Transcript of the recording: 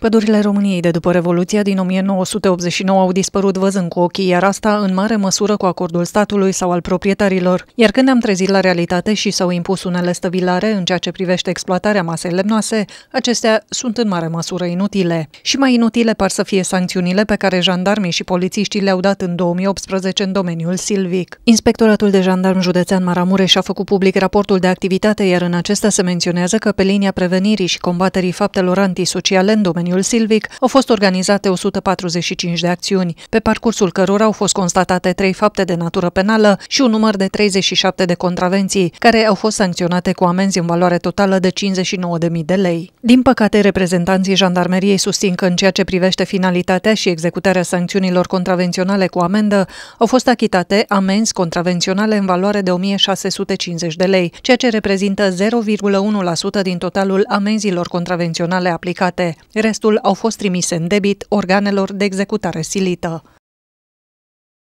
Pădurile României de după Revoluția din 1989 au dispărut văzând cu ochii, iar asta în mare măsură cu acordul statului sau al proprietarilor. Iar când am trezit la realitate și s-au impus unele stăvilare în ceea ce privește exploatarea masei lemnoase, acestea sunt în mare măsură inutile. Și mai inutile par să fie sancțiunile pe care jandarmii și polițiștii le-au dat în 2018 în domeniul silvic. Inspectoratul de jandarm județean Maramureș a făcut public raportul de activitate, iar în acesta se menționează că pe linia prevenirii și combaterii faptelor antisociale în domeniul domeniul silvic au fost organizate 145 de acțiuni, pe parcursul cărora au fost constatate trei fapte de natură penală și un număr de 37 de contravenții, care au fost sancționate cu amenzi în valoare totală de 59.000 de lei. Din păcate, reprezentanții jandarmeriei susțin că în ceea ce privește finalitatea și executarea sancțiunilor contravenționale cu amendă, au fost achitate amenzi contravenționale în valoare de 1650 de lei, ceea ce reprezintă 0,1% din totalul amenzilor contravenționale aplicate. Restul restul au fost trimise în debit organelor de executare silită.